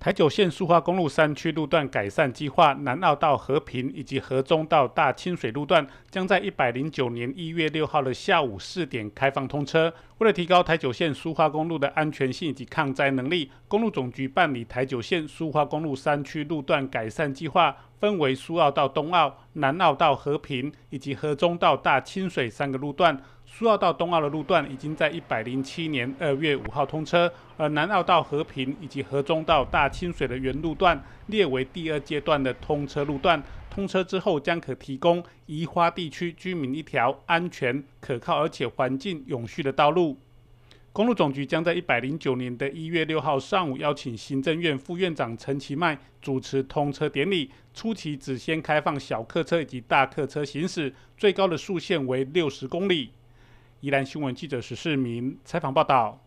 台九线苏花公路山区路段改善计划，南澳到和平以及河中到大清水路段，将在一百零九年一月六号的下午四点开放通车。为了提高台九线苏花公路的安全性以及抗灾能力，公路总局办理台九线苏花公路山区路段改善计划，分为苏澳到东澳、南澳到和平以及河中到大清水三个路段。苏澳到东澳的路段已经在一百零七年二月五号通车，而南澳到和平以及河中到大清水的原路段列为第二阶段的通车路段。通车之后，将可提供宜花地区居民一条安全、可靠而且环境永续的道路。公路总局将在一百零九年的一月六号上午邀请行政院副院长陈其迈主持通车典礼。初期只先开放小客车以及大客车行驶，最高的速限为六十公里。《依然》新闻记者史世明采访报道。